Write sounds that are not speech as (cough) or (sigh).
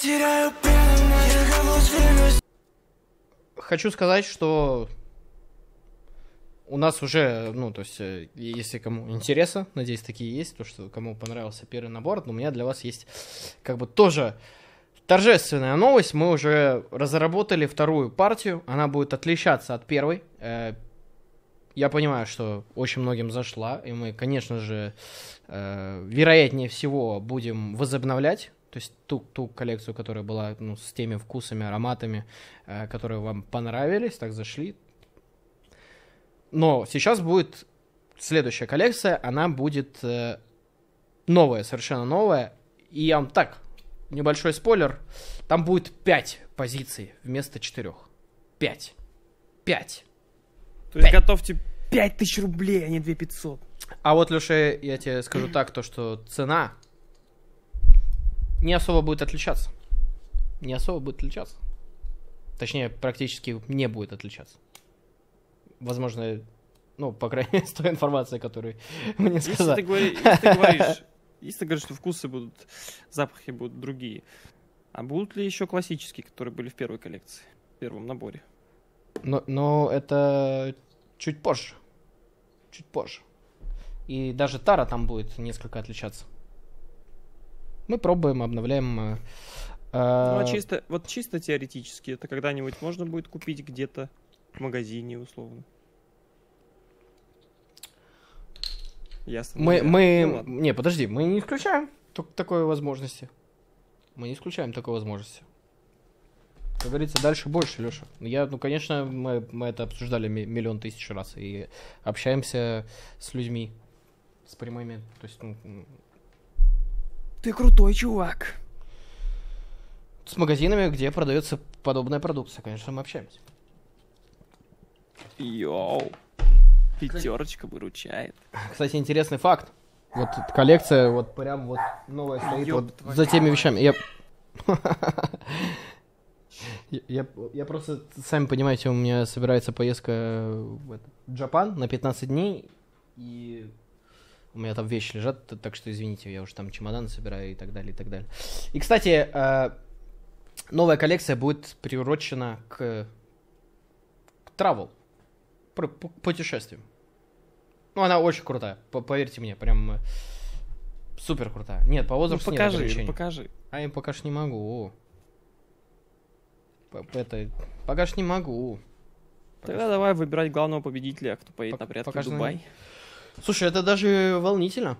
теряю Хочу сказать, что у нас уже, ну, то есть, э, если кому интересно, надеюсь, такие есть, то, что кому понравился первый набор, но у меня для вас есть, как бы, тоже торжественная новость. Мы уже разработали вторую партию, она будет отличаться от первой. Э, я понимаю, что очень многим зашла, и мы, конечно же, э, вероятнее всего будем возобновлять то есть ту, ту коллекцию, которая была ну, с теми вкусами, ароматами, э, которые вам понравились, так зашли. Но сейчас будет следующая коллекция, она будет э, новая, совершенно новая. И я вам так, небольшой спойлер, там будет 5 позиций вместо 4. 5. 5. То есть 5. готовьте тысяч рублей, а не 2500. А вот, Леша, я тебе скажу так, то что цена не особо будет отличаться. Не особо будет отличаться. Точнее, практически не будет отличаться. Возможно, ну, по крайней мере, с той информацией, которую (laughs) мне сказали. Если ты, говори, если ты говоришь, (laughs) если ты говоришь, что вкусы будут, запахи будут другие, а будут ли еще классические, которые были в первой коллекции, в первом наборе? Но, но это чуть позже. Чуть позже. И даже тара там будет несколько отличаться. Мы пробуем, обновляем. Э, э, ну, а чисто, вот чисто теоретически, это когда-нибудь можно будет купить где-то в магазине, условно. Ясно. Мы, мы... Ну, не, подожди, мы не исключаем такой возможности. Мы не исключаем такой возможности. Как говорится, дальше больше, Леша. Я, ну, конечно, мы, мы это обсуждали миллион тысяч раз и общаемся с людьми, с прямыми, то есть, ну, ты крутой чувак. С магазинами, где продается подобная продукция, конечно, мы общаемся. Йоу. Пятерочка выручает. Кстати, интересный факт. Вот коллекция, вот прям вот новая стоит вот за теми вещами. Я... (laughs) я, я, я просто, сами понимаете, у меня собирается поездка в Джапан на 15 дней, и у меня там вещи лежат, так что извините, я уже там чемодан собираю и так далее, и так далее. И, кстати, э, новая коллекция будет приурочена к, к travel, к путешествиям. Ну, она очень крутая, поверьте мне, прям э, супер крутая. Нет, по ну, возрасту ну, покажи, нет покажи. А я пока ж не могу. Это, пока ж не могу. Тогда пока давай выбирать главного победителя, кто поедет на прядке в Дубай. На... Слушай, это даже волнительно.